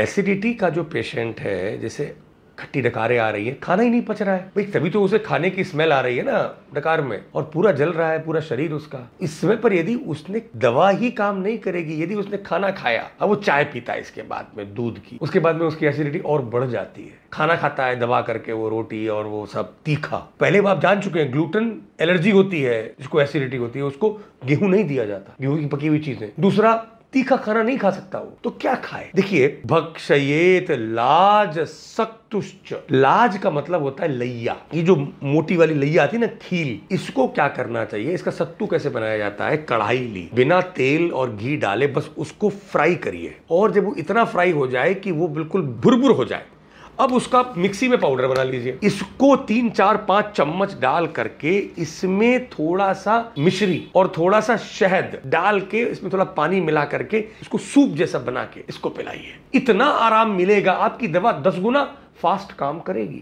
acidity का जो patient है जैसे खट्टी डकारें आ रही है खाना ही नहीं पच रहा है भाई तभी तो उसे खाने की स्मेल आ रही है ना डकार में और पूरा जल रहा है पूरा शरीर उसका इस समय पर यदि उसने दवा ही काम नहीं करेगी यदि उसने खाना खाया अब वो चाय पीता है इसके बाद में दूध की उसके बाद में उसकी एसिडिटी और बढ़ जाती है खाना खाता है दवा करके वो रोटी और वो सब तीखा पहले आप जान चुके हैं ग्लूटन एलर्जी होती है जिसको एसिडिटी होती है उसको गेहूं नहीं दिया जाता गेहूं की पकी हुई चीजें दूसरा तीखा खाना नहीं खा सकता वो तो क्या खाए देखिए भक्षयेत लाज सक्तुश्च लाज का मतलब होता है लैया ये जो मोटी वाली लैया आती है ना खील इसको क्या करना चाहिए इसका सत्तू कैसे बनाया जाता है कढ़ाई ली बिना तेल और घी डाले बस उसको फ्राई करिए और जब वो इतना फ्राई हो जाए कि वो बिल्कुल भुरभुर हो जाए अब उसका मिक्सी में पाउडर बना लीजिए इसको तीन चार पांच चम्मच डाल करके इसमें थोड़ा सा मिश्री और थोड़ा सा शहद डाल के इसमें थोड़ा पानी मिला करके इसको सूप जैसा बना के इसको पिलाइए इतना आराम मिलेगा आपकी दवा दस गुना फास्ट काम करेगी